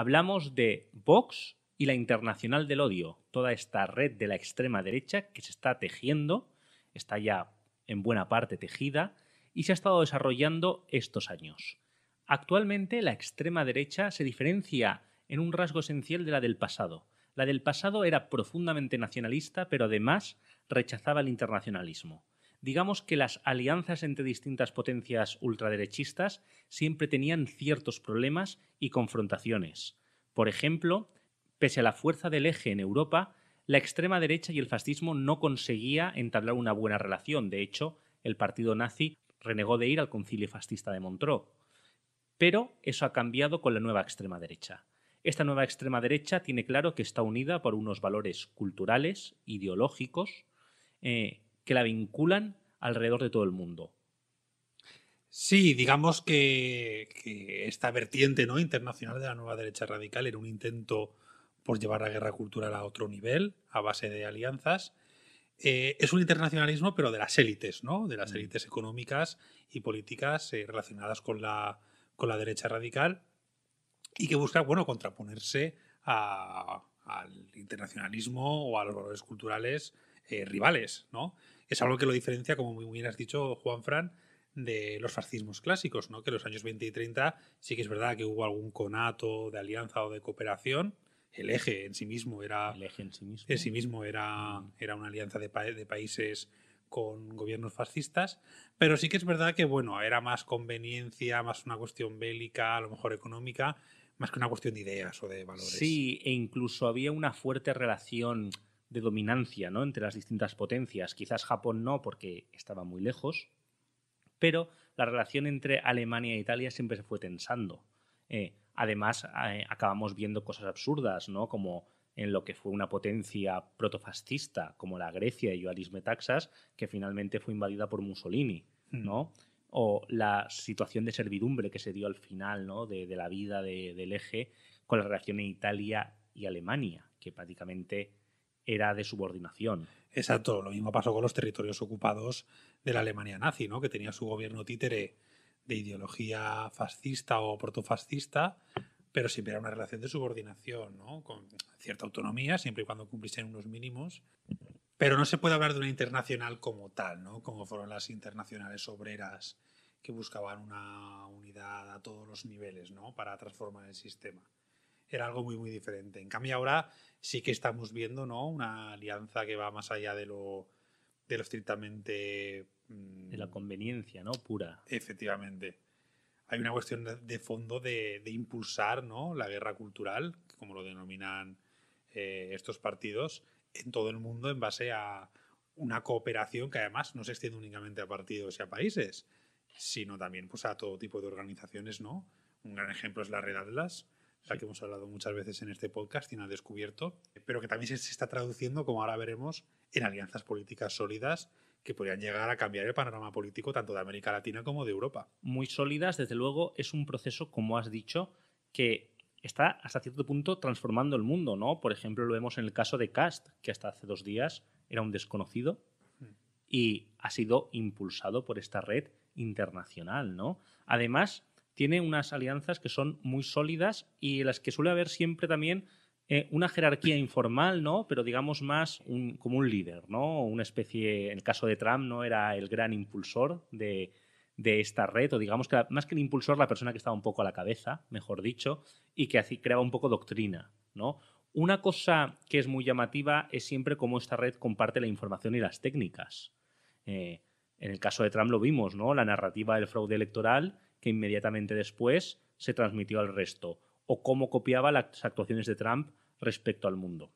Hablamos de Vox y la Internacional del Odio, toda esta red de la extrema derecha que se está tejiendo, está ya en buena parte tejida y se ha estado desarrollando estos años. Actualmente la extrema derecha se diferencia en un rasgo esencial de la del pasado. La del pasado era profundamente nacionalista, pero además rechazaba el internacionalismo digamos que las alianzas entre distintas potencias ultraderechistas siempre tenían ciertos problemas y confrontaciones. Por ejemplo, pese a la fuerza del eje en Europa, la extrema derecha y el fascismo no conseguía entablar una buena relación. De hecho, el partido nazi renegó de ir al concilio fascista de Montreux. Pero eso ha cambiado con la nueva extrema derecha. Esta nueva extrema derecha tiene claro que está unida por unos valores culturales, ideológicos, eh, que la vinculan alrededor de todo el mundo. Sí, digamos que, esta vertiente ¿no? internacional de la nueva derecha radical era un intento por llevar la guerra cultural a otro nivel, a base de alianzas. Eh, es un internacionalismo, pero de las élites, ¿no? De las mm. élites económicas y políticas eh, relacionadas con la, con la derecha radical y que busca, bueno, contraponerse al internacionalismo o a los valores culturales eh, rivales, ¿no? es algo que lo diferencia, como muy bien has dicho, Juan Fran, de los fascismos clásicos, ¿no? Que en los años 20 y 30 sí que es verdad que hubo algún conato de alianza o de cooperación. El eje en sí mismo era. eje en sí mismo. era, mm. era una alianza de, de países con gobiernos fascistas, pero sí que es verdad que, bueno, era más conveniencia, más una cuestión bélica, a lo mejor económica, más que una cuestión de ideas o de valores. Sí, e incluso había una fuerte relación de dominancia ¿no? entre las distintas potencias. Quizás Japón no, porque estaba muy lejos, pero la relación entre Alemania e Italia siempre se fue tensando. Eh, además, eh, acabamos viendo cosas absurdas, ¿no? como en lo que fue una potencia protofascista como la Grecia y Ioannis Metaxas, que finalmente fue invadida por Mussolini, mm. ¿no? O la situación de servidumbre que se dio al final ¿no? de, la vida del eje con la relación en Italia y Alemania, que prácticamente era de subordinación. Exacto, lo mismo pasó con los territorios ocupados de la Alemania nazi, ¿no? que tenía su gobierno títere de ideología fascista o protofascista, pero siempre era una relación de subordinación, ¿no? con cierta autonomía, siempre y cuando cumpliesen unos mínimos. Pero no se puede hablar de una internacional como tal, ¿no? como fueron las internacionales obreras que buscaban una unidad a todos los niveles ¿no? para transformar el sistema era algo muy, muy diferente. En cambio, ahora sí que estamos viendo ¿no? una alianza que va más allá de lo, de estrictamente... Mm, de la conveniencia, ¿no? Pura. Efectivamente. Hay una cuestión de fondo de, impulsar ¿no? la guerra cultural, como lo denominan eh, estos partidos, en todo el mundo en base a una cooperación que además no se extiende únicamente a partidos y a países, sino también pues, a todo tipo de organizaciones, ¿no? Un gran ejemplo es la Red Atlas, la que hemos hablado muchas veces en este podcast y no descubierto, pero que también se, está traduciendo, como ahora veremos, en alianzas políticas sólidas que podrían llegar a cambiar el panorama político tanto de América Latina como de Europa. Muy sólidas, desde luego, es un proceso, como has dicho, que está hasta cierto punto transformando el mundo, ¿no? Por ejemplo, lo vemos en el caso de Cast, que hasta hace dos días era un desconocido hmm. y ha sido impulsado por esta red internacional, ¿no? Además, tiene unas alianzas que son muy sólidas y las que suele haber siempre también eh, una jerarquía informal, ¿no? Pero digamos más como un líder, ¿no? Una especie, en el caso de Trump, ¿no? Era el gran impulsor de, esta red, o digamos que más que el impulsor, la persona que estaba un poco a la cabeza, mejor dicho, y que así creaba un poco doctrina, ¿no? Una cosa que es muy llamativa es siempre cómo esta red comparte la información y las técnicas. Eh, en el caso de Trump lo vimos, ¿no? La narrativa del fraude electoral que inmediatamente después se transmitió al resto, o cómo copiaba las actuaciones de Trump respecto al mundo.